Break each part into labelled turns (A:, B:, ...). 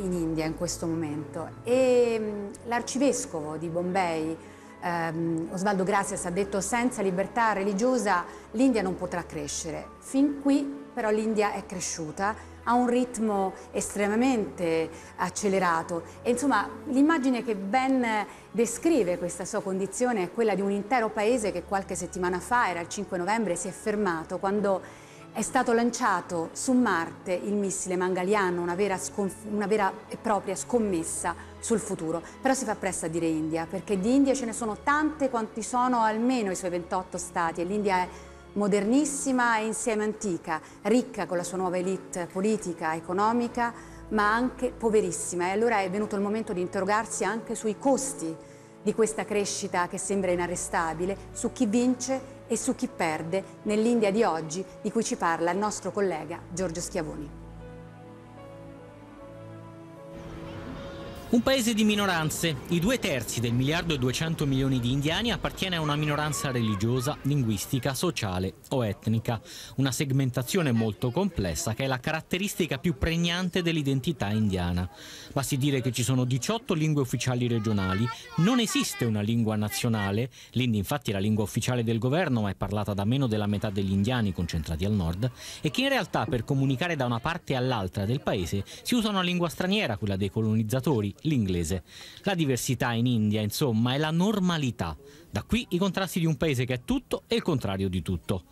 A: in India in questo momento e mm, l'arcivescovo di Bombay, ehm, Osvaldo Gracias, ha detto senza libertà religiosa l'India non potrà crescere. Fin qui però l'India è cresciuta a un ritmo estremamente accelerato e insomma l'immagine che ben descrive questa sua condizione è quella di un intero paese che qualche settimana fa, era il 5 novembre, si è fermato quando è stato lanciato su Marte il missile mangaliano, una vera, una vera, e propria scommessa sul futuro. Però si fa presto a dire India, perché di India ce ne sono tante quanti sono almeno i suoi 28 stati e l'India è modernissima e insieme antica, ricca con la sua nuova elite politica, economica, ma anche poverissima. E allora è venuto il momento di interrogarsi anche sui costi di questa crescita che sembra inarrestabile, su chi vince e su chi perde nell'India di oggi di cui ci parla il nostro collega Giorgio Schiavoni.
B: Un paese di minoranze. I due terzi del miliardo e 200 milioni di indiani appartiene a una minoranza religiosa, linguistica, sociale o etnica. Una segmentazione molto complessa che è la caratteristica più pregnante dell'identità indiana. Basti dire che ci sono 18 lingue ufficiali regionali, non esiste una lingua nazionale. L'indi infatti è la lingua ufficiale del governo ma è parlata da meno della metà degli indiani concentrati al nord e che in realtà per comunicare da una parte all'altra del paese si usa una lingua straniera, quella dei colonizzatori l'inglese. La diversità in India, insomma, è la normalità. Da qui i contrasti di un paese che è tutto e il contrario di tutto.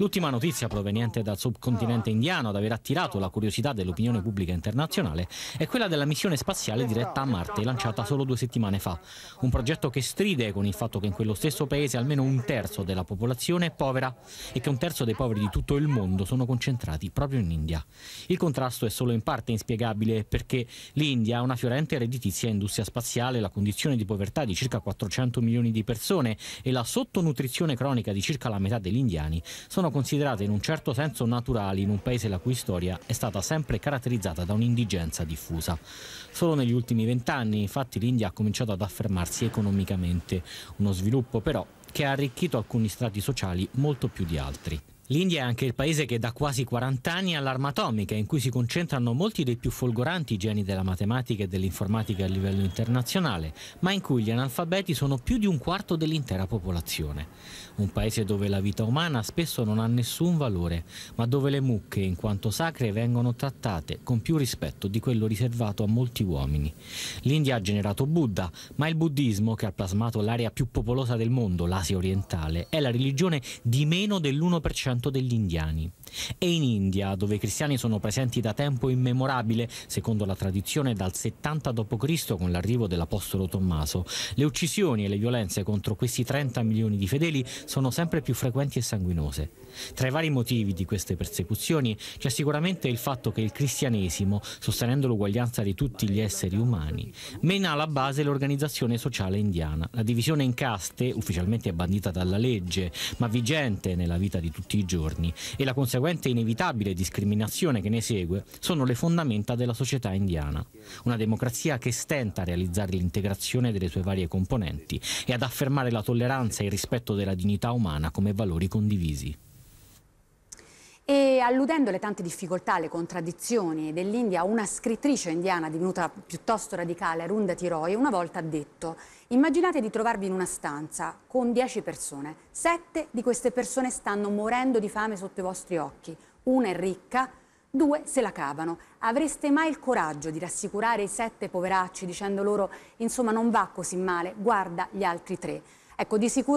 B: L'ultima notizia proveniente dal subcontinente indiano ad aver attirato la curiosità dell'opinione pubblica internazionale è quella della missione spaziale diretta a Marte, lanciata solo due settimane fa. Un progetto che stride con il fatto che in quello stesso paese almeno un terzo della popolazione è povera e che un terzo dei poveri di tutto il mondo sono concentrati proprio in India. Il contrasto è solo in parte inspiegabile perché l'India ha una fiorente e redditizia industria spaziale, la condizione di povertà di circa 400 milioni di persone e la sottonutrizione cronica di circa la metà degli indiani sono sono considerate in un certo senso naturali in un paese la cui storia è stata sempre caratterizzata da un'indigenza diffusa. Solo negli ultimi vent'anni infatti l'India ha cominciato ad affermarsi economicamente, uno sviluppo però che ha arricchito alcuni strati sociali molto più di altri. L'India è anche il paese che da quasi 40 anni ha l'arma atomica, in cui si concentrano molti dei più folgoranti geni della matematica e dell'informatica a livello internazionale, ma in cui gli analfabeti sono più di un quarto dell'intera popolazione. Un paese dove la vita umana spesso non ha nessun valore, ma dove le mucche, in quanto sacre, vengono trattate con più rispetto di quello riservato a molti uomini. L'India ha generato Buddha, ma il buddismo, che ha plasmato l'area più popolosa del mondo, l'Asia orientale, è la religione di meno dell'1% soltanto degli indiani. E in India, dove i cristiani sono presenti da tempo immemorabile, secondo la tradizione dal 70 d.C. con l'arrivo dell'Apostolo Tommaso, le uccisioni e le violenze contro questi 30 milioni di fedeli sono sempre più frequenti e sanguinose. Tra i vari motivi di queste persecuzioni c'è sicuramente il fatto che il cristianesimo, sostenendo l'uguaglianza di tutti gli esseri umani, mena alla base l'organizzazione sociale indiana. La divisione in caste, ufficialmente bandita dalla legge, ma vigente nella vita di tutti i giorni e la conseguente inevitabile discriminazione che ne segue sono le fondamenta della società indiana, una democrazia che stenta a realizzare l'integrazione delle sue varie componenti e ad affermare la tolleranza e il rispetto della dignità umana come valori condivisi.
A: E alludendo alle tante difficoltà, alle contraddizioni dell'India, una scrittrice indiana divenuta piuttosto radicale, Runda Tiroi, una volta ha detto immaginate di trovarvi in una stanza con dieci persone, Sette di queste persone stanno morendo di fame sotto i vostri occhi, una è ricca, due se la cavano. Avreste mai il coraggio di rassicurare i sette poveracci dicendo loro insomma non va così male, guarda gli altri tre. Ecco, di sicuro